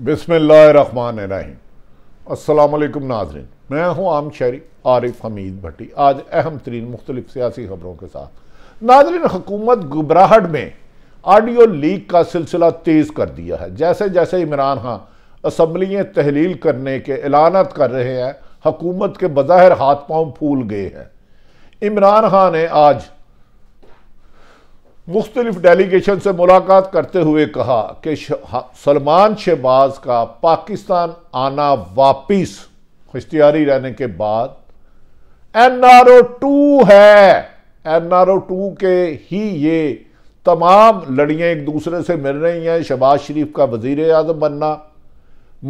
बिसमान रहीम नाजरीन मैं हूं आम शहरी आरिफ हमीद भट्टी आज अहम तरीन मुख्तलिफ सियासी खबरों के साथ नाजरीन हुकूमत घबराहट में आडियो लीक का सिलसिला तेज़ कर दिया है जैसे जैसे इमरान खां असम्बलियाँ तहलील करने के एलानत कर रहे हैं हकूमत के बज़ाहिर हाथ पाँव फूल गए हैं इमरान खां ने आज मुख्तलिफ डेलीगेशन से मुलाकात करते हुए कहा कि सलमान शहबाज का पाकिस्तान आना वापिस इश्तियारी रहने के बाद एन आर ओ टू है एन आर ओ टू के ही ये तमाम लड़ियाँ एक दूसरे से मिल रही हैं शहबाज शरीफ का वजीर अजम बनना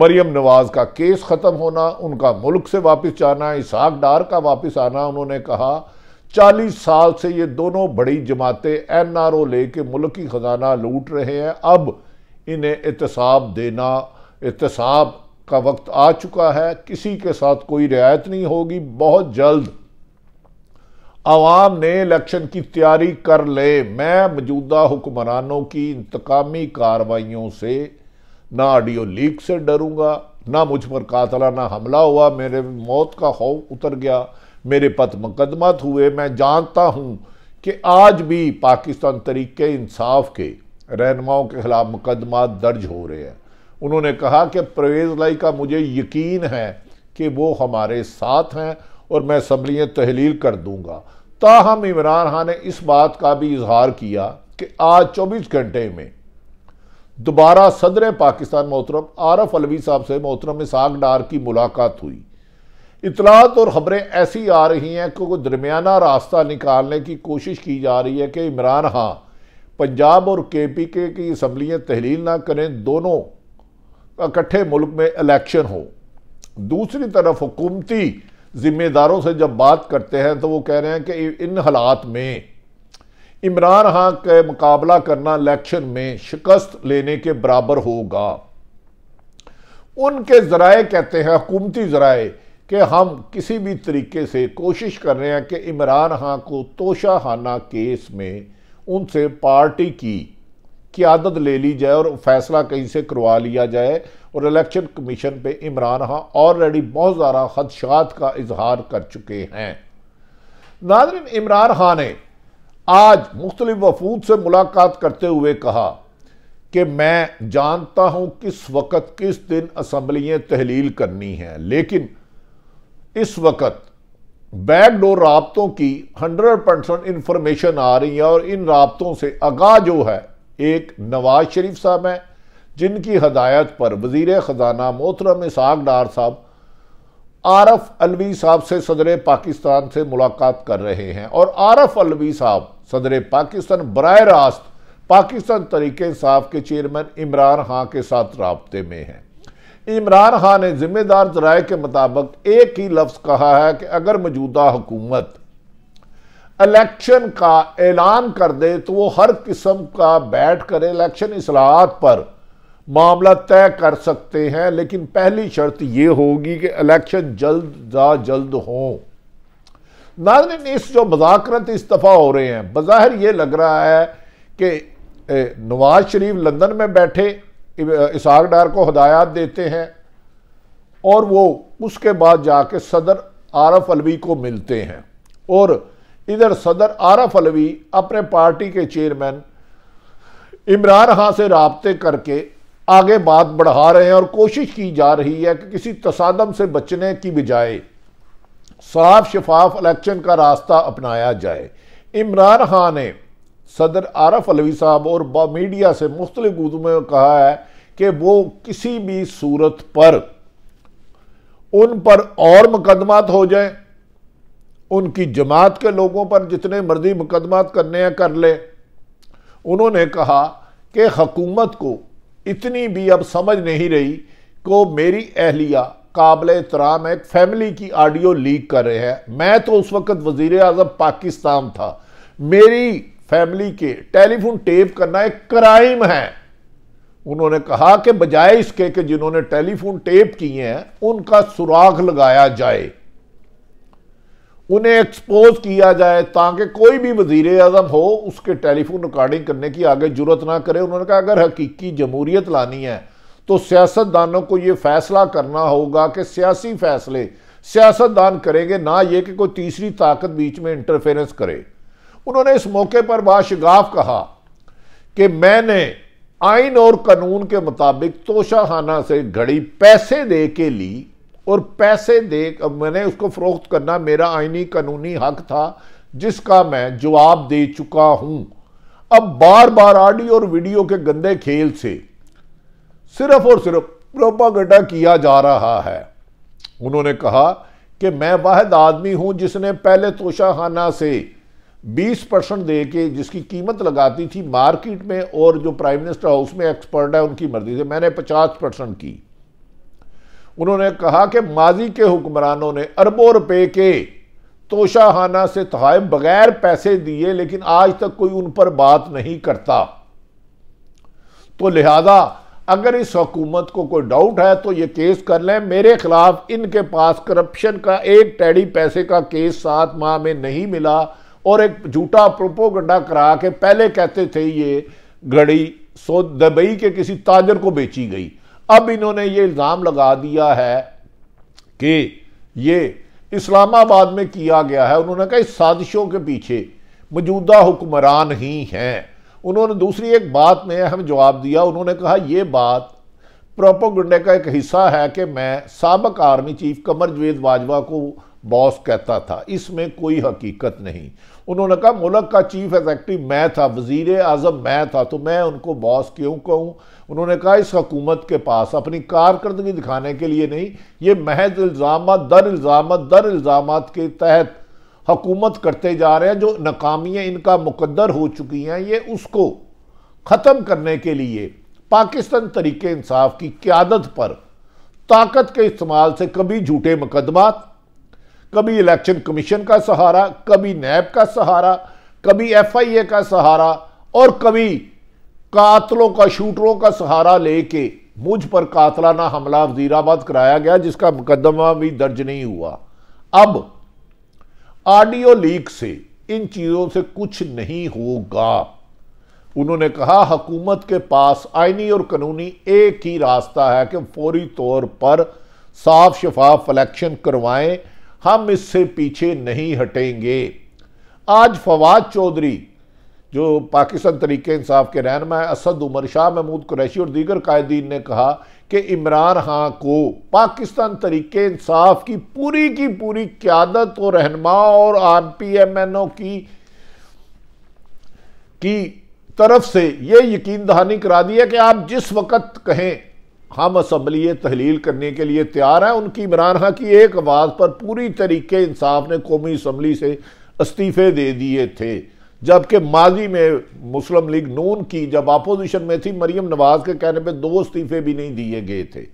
मरियम नवाज का केस ख़त्म होना उनका मुल्क से वापस जाना इसहाक डार का वापस आना उन्होंने कहा चालीस साल से ये दोनों बड़ी जमातें एन आर ओ ले के मुल्क की ख़जाना लूट रहे हैं अब इन्हें एहतसाब देना एहतसाब का वक्त आ चुका है किसी के साथ कोई रियायत नहीं होगी बहुत जल्द आवाम ने इलेक्शन की तैयारी कर ले मैं मौजूदा हुक्मरानों की इंतकामी कार्रवाइयों से ना ऑडियो लीक से डरूंगा ना मुझ पर कातलाना हमला हुआ मेरे मौत का खौफ उतर गया मेरे पत मुकदमत हुए मैं जानता हूँ कि आज भी पाकिस्तान तरीके इंसाफ के रहनुमाओं के ख़िलाफ़ मुकदमा दर्ज हो रहे हैं उन्होंने कहा कि परवेज़ लाई का मुझे यकीन है कि वो हमारे साथ हैं और मैं सबलियाँ तहलील कर दूँगा ताहम इमरान खान ने इस बात का भी इजहार किया कि आज चौबीस घंटे में दोबारा सदर पाकिस्तान मोहतरम आरफ अलवी साहब से मोहतरम इसाक डार की मुलाकात हुई इतलात और ख़बरें ऐसी आ रही हैं कि कोई दरमियाना रास्ता निकालने की कोशिश की जा रही है कि इमरान खां पंजाब और के पी के की असम्बलियाँ तहलील ना करें दोनों इकट्ठे मुल्क में इलेक्शन हो दूसरी तरफ हुकूमती ज़िम्मेदारों से जब बात करते हैं तो वो कह रहे हैं कि इन हालात में इमरान खां का मुकाबला करना इलेक्शन में शिकस्त लेने के बराबर होगा उनके ज़राए कहते हैं हुकूमती ज़राए कि हम किसी भी तरीके से कोशिश कर रहे हैं कि इमरान खां को तोशाहाना केस में उनसे पार्टी की क्यादत ले ली जाए और फैसला कहीं से करवा लिया जाए और इलेक्शन कमीशन पे इमरान खां ऑलरेडी बहुत ज़्यादा खदशात का इजहार कर चुके हैं नादरिन इमरान खान ने आज मुख्तलिफ वफूद से मुलाकात करते हुए कहा कि मैं जानता हूं किस वक्त किस दिन असम्बलियाँ तहलील करनी हैं लेकिन इस वक्त बैकडोर रबतों की 100 परसेंट इंफॉर्मेशन आ रही है और इन रबतों से आगाह जो है एक नवाज शरीफ साहब हैं जिनकी हदायत पर वजीर ख़जाना मोहतरम साग डार साहब आरफ अलवी साहब से सदर पाकिस्तान से मुलाकात कर रहे हैं और आरफ अलवी साहब सदर पाकिस्तान बर रास्त पाकिस्तान तरीके साहब के चेयरमैन इमरान खां के साथ रबते में हैं इमरान खान ने जिम्मेदार जराए के मुताबिक एक ही लफ्ज़ कहा है कि अगर मौजूदा हुकूमत इलेक्शन का ऐलान कर दे तो वो हर किस्म का बैठ कर इलेक्शन असलाहत पर मामला तय कर सकते हैं लेकिन पहली शर्त यह होगी कि इलेक्शन जल्द जा जल्द हों नाजन इस जो इस दफा हो रहे हैं बज़ाहिर यह लग रहा है कि नवाज शरीफ लंदन में बैठे इसहाक डार को हदायत देते हैं और वो उसके बाद जाके सदर आरफ अलवी को मिलते हैं और इधर सदर आरफ अलवी अपने पार्टी के चेयरमैन इमरान खां से रबते करके आगे बात बढ़ा रहे हैं और कोशिश की जा रही है कि किसी तसादम से बचने की बजाय साफ शफाफ इलेक्शन का रास्ता अपनाया जाए इमरान खान ने सदर आरफ अलवी साहब और मीडिया से मुख्तलि में कहा है कि वो किसी भी सूरत पर उन पर और मुकदमात हो जाए उनकी जमात के लोगों पर जितने मर्जी मुकदमात करने हैं कर ले उन्होंने कहा कि हकूमत को इतनी भी अब समझ नहीं रही को मेरी अहलिया काबिल तराम एक फैमिली की ऑडियो लीक कर रहे हैं मैं तो उस वक्त वजीर अजम पाकिस्तान था मेरी फैमिली के टेलीफोन टेप करना एक क्राइम है उन्होंने कहा कि बजाय इसके कि जिन्होंने टेलीफोन टेप किए हैं उनका सुराग लगाया जाए उन्हें एक्सपोज किया जाए ताकि कोई भी वजीर अजम हो उसके टेलीफोन रिकॉर्डिंग करने की आगे जरूरत ना करे उन्होंने कहा अगर हकीकी जमहूरियत लानी है तो सियासतदानों को यह फैसला करना होगा कि सियासी फैसले सियासतदान करेंगे ना ये कि कोई तीसरी ताकत बीच में इंटरफेरेंस करे उन्होंने इस मौके पर बाशगाफ कहा कि मैंने आइन और कानून के मुताबिक तोशाखाना से घड़ी पैसे दे के ली और पैसे दे मैंने उसको फ़रोख्त करना मेरा आइनी कानूनी हक था जिसका मैं जवाब दे चुका हूं अब बार बार ऑडियो और वीडियो के गंदे खेल से सिर्फ और सिर्फ प्रोपागेटा किया जा रहा है उन्होंने कहा कि मैं वह आदमी हूं जिसने पहले तोशाखाना से 20 परसेंट दे के जिसकी कीमत लगाती थी मार्केट में और जो प्राइम मिनिस्टर हाउस में एक्सपर्ट है उनकी मर्जी से मैंने 50 परसेंट की उन्होंने कहा कि माजी के हुक्मरानों ने अरबों रुपए के तोशाहाना से तहाय बगैर पैसे दिए लेकिन आज तक कोई उन पर बात नहीं करता तो लिहाजा अगर इस हकूमत को कोई डाउट है तो ये केस कर लें मेरे खिलाफ इनके पास करप्शन का एक टैडी पैसे का केस सात माह में नहीं मिला और एक झूठा प्रोपोगंडा करा के पहले कहते थे ये घड़ी सो दुबई के किसी ताजर को बेची गई अब इन्होंने ये इल्ज़ाम लगा दिया है कि ये इस्लामाबाद में किया गया है उन्होंने कहा इस साजिशों के पीछे मौजूदा हुक्मरान ही हैं उन्होंने दूसरी एक बात में अहम जवाब दिया उन्होंने कहा यह बात प्रोपोगंडे का एक हिस्सा है कि मैं सबक आर्मी चीफ कमर जवेद बाजवा को बॉस कहता था इसमें कोई हकीकत नहीं उन्होंने कहा मुल्क का चीफ एग्जेक्टिव मैं था वजीर आज़म मैं था तो मैं उनको बॉस क्यों कहूँ उन्होंने कहा इस हकूमत के पास अपनी कारकर्दगी दिखाने के लिए नहीं ये महज इल्ज़ाम दर इल्ज़ाम दर इल्ज़ाम के तहत हकूमत करते जा रहे हैं जो नाकामियाँ इनका मुकदर हो चुकी हैं ये उसको ख़त्म करने के लिए पाकिस्तान तरीके इंसाफ की क्यादत पर ताकत के इस्तेमाल से कभी झूठे मुकदमात कभी इलेक्शन कमीशन का सहारा कभी नैब का सहारा कभी एफआईए का सहारा और कभी कातलों का शूटरों का सहारा लेके मुझ पर कातलाना हमला वजीराबाद कराया गया जिसका मुकदमा भी दर्ज नहीं हुआ अब ऑडियो लीक से इन चीज़ों से कुछ नहीं होगा उन्होंने कहा हकूमत के पास आईनी और कानूनी एक ही रास्ता है कि फौरी तौर पर साफ शफाफ इलेक्शन करवाएं हम इससे पीछे नहीं हटेंगे आज फवाद चौधरी जो पाकिस्तान तरीके इंसाफ के रहनमा असद उमर शाह महमूद कुरैशी और दीगर कायदीन ने कहा कि इमरान खां को पाकिस्तान तरीके इंसाफ की पूरी की पूरी क्यादत और रहनमा और R P M N O की की तरफ से ये यकीन दहानी करा दी है कि आप जिस वक्त कहें हम असम्बली तहलील करने के लिए तैयार हैं उनकी इमरान खां की एक आवाज़ पर पूरी तरीके इंसाफ ने कौमी असम्बली से इस्तीफ़े दे दिए थे जबकि माजी में मुस्लिम लीग नून की जब अपोजिशन में थी मरीम नवाज के कहने पर दो इस्तीफ़े भी नहीं दिए गए थे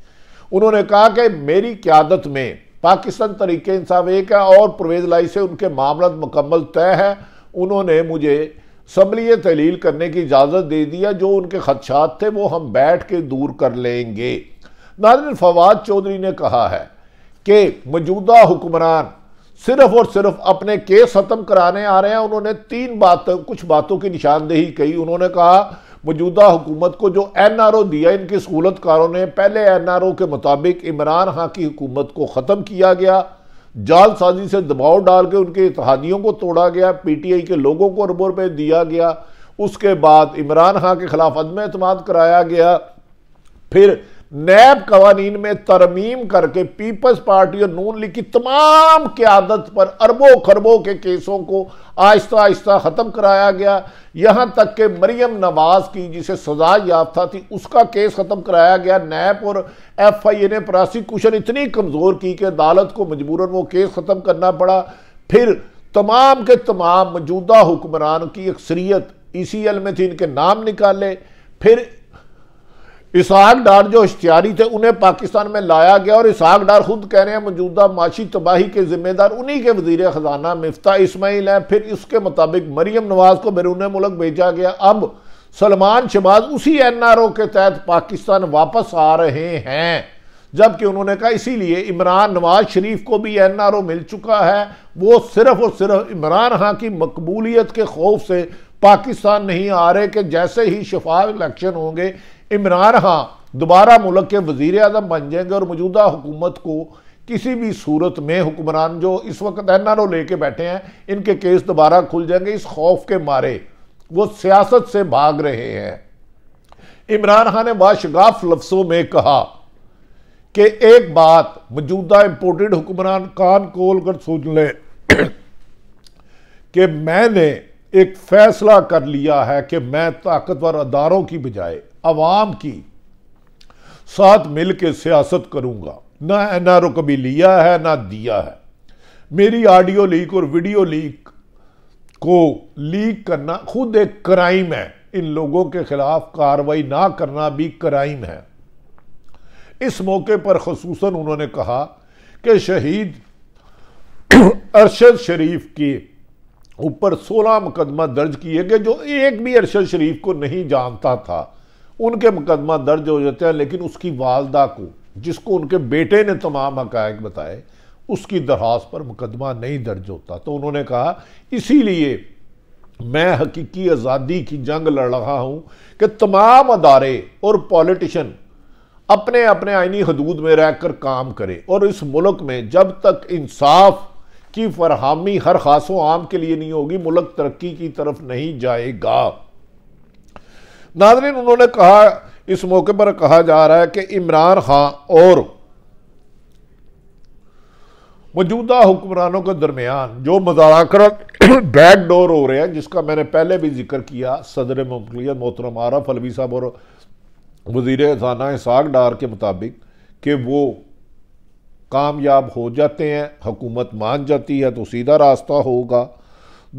उन्होंने कहा कि मेरी क्यादत में पाकिस्तान तरीके इंसाफ एक है और परवेज लाई से उनके मामला मुकम्मल तय है उन्होंने मुझे सब तहलील करने की इजाज़त दे दिया जो उनके खदशात थे वो हम बैठ के दूर कर लेंगे नादन फवाद चौधरी ने कहा है कि मौजूदा हुक्मरान सिर्फ और सिर्फ अपने केस ख़त्म कराने आ रहे हैं उन्होंने तीन बात कुछ बातों की निशानदेही कही उन्होंने कहा मौजूदा हुकूमत को जो एन आर ओ दिया इनकी सहूलतकारों ने पहले एन आर ओ के मुताबिक इमरान खां की हुकूमत को ख़त्म किया गया जालसाजी से दबाव डाल के उनके इतिहादियों को तोड़ा गया पीटीआई के लोगों को अरबों रुपये दिया गया उसके बाद इमरान खां के खिलाफ अदम अतमाद कराया गया फिर नैब कवानीन में तरमीम करके पीपल्स पार्टी और नून लीग की तमाम क्यादत पर अरबों खरबों के केसों को आहिस्ता आहिस्ता ख़त्म कराया गया यहाँ तक कि मरियम नवाज की जिसे सजा याफ्ता थी उसका केस ख़त्म कराया गया नैब और एफ आई ए ने प्रोसिक्यूशन इतनी कमज़ोर की कि अदालत को मजबूरन वो केस ख़त्म करना पड़ा फिर तमाम के तमाम मौजूदा हुक्मरान की अक्सरियत ई सी एल में थी इनके नाम निकाले फिर इसहाक डार जो इश्तियारी थे उन्हें पाकिस्तान में लाया गया और इसहाक डार खुद कह रहे हैं मौजूदा माशी तबाही के जिम्मेदार उन्हीं के वजीर ख़जाना मफ्ता इसमाइल हैं फिर इसके मुताबिक मरियम नवाज़ को बैरून मुल्क भेजा गया अब सलमान शबाज उसी एन आर ओ के तहत पाकिस्तान वापस आ रहे हैं जबकि उन्होंने कहा इसीलिए इमरान नवाज शरीफ को भी एन आर ओ मिल चुका है वो सिर्फ और सिर्फ इमरान खां की मकबूलियत के खौफ से पाकिस्तान नहीं आ रहे कि जैसे ही शफा इलेक्शन होंगे इमरान खां दोबारा मुल्क के वजीर अजम बन जाएंगे और मौजूदा हुकूमत को किसी भी सूरत में हुक्मरान जो इस वक्त एन आर ओ लेके बैठे हैं इनके केस दोबारा खुल जाएंगे इस खौफ के मारे वो सियासत से भाग रहे हैं इमरान खान ने बाशगाफ लफ्सों में कहा कि एक बात मौजूदा इम्पोर्टेड हुक्मरान कान खोल कर सोच लें कि मैंने एक फैसला कर लिया है कि मैं ताकतवर अदारों की बजाय अवाम की साथ मिल के सियासत करूँगा ना एन आर ओ कभी लिया है ना दिया है मेरी ऑडियो लीक और वीडियो लीक को लीक करना खुद एक क्राइम है इन लोगों के खिलाफ कार्रवाई ना करना भी क्राइम है इस मौके पर खसूस उन्होंने कहा कि शहीद अरशद शरीफ के ऊपर सोलह मुकदमा दर्ज किए गए जो एक भी अरशद शरीफ को नहीं जानता था उनके मुकदमा दर्ज हो जाते हैं लेकिन उसकी वालदा को जिसको उनके बेटे ने तमाम हकैक बताए उसकी दरख्वास्त पर मुकदमा नहीं दर्ज होता तो उन्होंने कहा इसीलिए मैं हकीकी आज़ादी की जंग लड़ रहा हूँ कि तमाम अदारे और पॉलिटिशन अपने अपने आइनी हदूद में रह कर काम करें और इस मुल्क में जब तक इंसाफ की फरहमी हर खासों आम के लिए नहीं होगी मुल्क तरक्की की तरफ नहीं जाएगा नाजरीन उन्होंने कहा इस मौके पर कहा जा रहा है कि इमरान खान और मौजूदा हुक्मरानों के दरमियान जो मजाकर बैक डोर हो रहे हैं जिसका मैंने पहले भी जिक्र किया सदर मुमकलियत मोहतरम आरफ अलवी साहब और वजीर खाना इसाक डार के मुताबिक कि वो कामयाब हो जाते हैं हुकूमत मान जाती है तो सीधा रास्ता होगा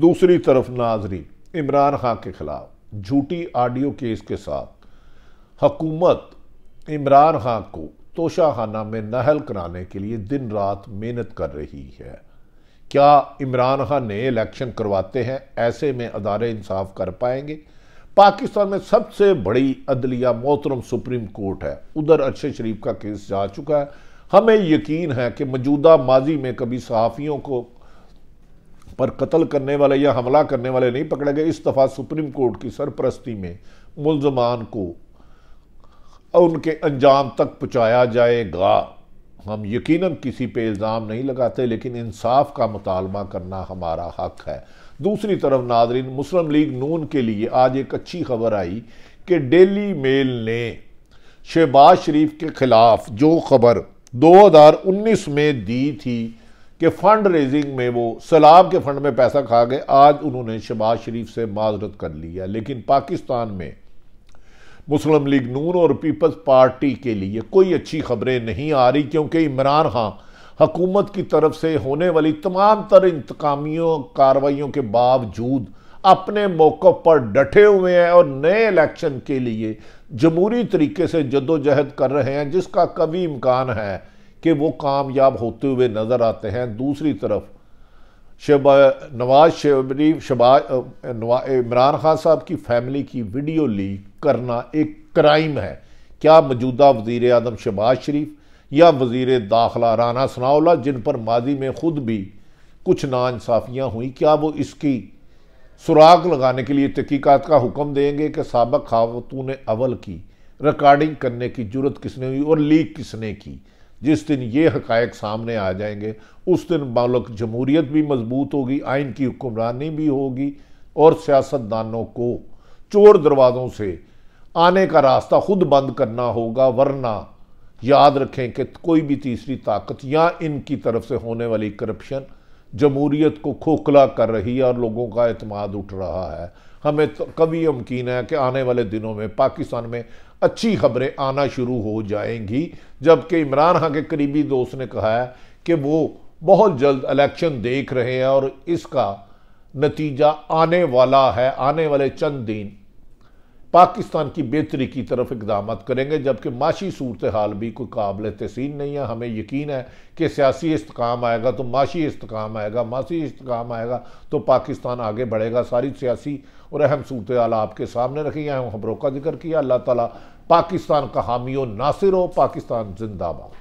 दूसरी तरफ नाजरी इमरान खां के खिलाफ झूठी ऑडियो केस के साथ हकूमत इमरान खान को तोशाखाना में नहल कराने के लिए दिन रात मेहनत कर रही है क्या इमरान खान नए इलेक्शन करवाते हैं ऐसे में अदारे इंसाफ कर पाएंगे पाकिस्तान में सबसे बड़ी अदलिया मोहतरम सुप्रीम कोर्ट है उधर अरशद शरीफ का केस जा चुका है हमें यकीन है कि मौजूदा माजी में कभी सहाफ़ियों को पर कत्ल करने वाले या हमला करने वाले नहीं पकड़े गए इस दफ़ा सुप्रीम कोर्ट की सरपरस्ती में मुलजमान को उनके अंजाम तक पहुँचाया जाएगा हम यकीनन किसी पे इल्ज़ाम नहीं लगाते लेकिन इंसाफ का मुतालबा करना हमारा हक है दूसरी तरफ नादरीन मुस्लिम लीग नून के लिए आज एक अच्छी खबर आई कि डेली मेल ने शहबाज शरीफ के ख़िलाफ़ जो खबर 2019 में दी थी कि फंड रेजिंग में वो सैलाब के फंड में पैसा खा गए आज उन्होंने शबाज शरीफ से माजरत कर लिया लेकिन पाकिस्तान में मुस्लिम लीग नून और पीपल्स पार्टी के लिए कोई अच्छी खबरें नहीं आ रही क्योंकि इमरान खां हकूमत की तरफ से होने वाली तमाम तर इंतकामियों कार्रवाइयों के बावजूद अपने मौक़ों पर डटे हुए हैं और नए इलेक्शन के लिए जमहूरी तरीके से जदोजहद कर रहे हैं जिसका कभी इम्कान है कि वो कामयाब होते हुए नज़र आते हैं दूसरी तरफ शब नवाज शरीफ शबाज इमरान खान साहब की फैमिली की वीडियो लीक करना एक क्राइम है क्या मौजूदा वज़ी अजम शबाज शरीफ या वज़ी दाखिला राना सनाउल्ला जिन पर माजी में ख़ुद भी कुछ नाानसाफ़ियाँ हुई क्या वो इसकी सुराग लगाने के लिए तहकीक़त का हुक्म देंगे कि सबक ने अवल की रिकॉर्डिंग करने की जरूरत किसने हुई और लीक किसने की जिस दिन ये हकायक सामने आ जाएंगे उस दिन मालक जमहूरीत भी मजबूत होगी आइन की हुक्मरानी भी होगी और सियासतदानों को चोर दरवाज़ों से आने का रास्ता खुद बंद करना होगा वरना याद रखें कि कोई भी तीसरी ताकत या इनकी तरफ से होने वाली करप्शन जमहूरीत को खोखला कर रही है और लोगों का अतमाद उठ रहा है हमें तो कभी यमकिन है कि आने वाले दिनों में पाकिस्तान में अच्छी खबरें आना शुरू हो जाएंगी जबकि इमरान खान के करीबी दोस्त ने कहा है कि वो बहुत जल्द इलेक्शन देख रहे हैं और इसका नतीजा आने वाला है आने वाले चंद दिन पाकिस्तान की बेहतरी की तरफ इकदाम करेंगे जबकि माशी सूरत हाल भी कोई काबिल तहसीन नहीं है हमें यकीन है कि सियासी इसकाम आएगा तो माशी इसकाम आएगा माशी इसकाम आएगा तो पाकिस्तान आगे बढ़ेगा सारी सियासी और अहम सूरत हाल आपके सामने रखी है खबरों का जिक्र किया अल्लाह ताली पाकिस्तान का हामी नासिर हो पाकिस्तान जिंदाबाद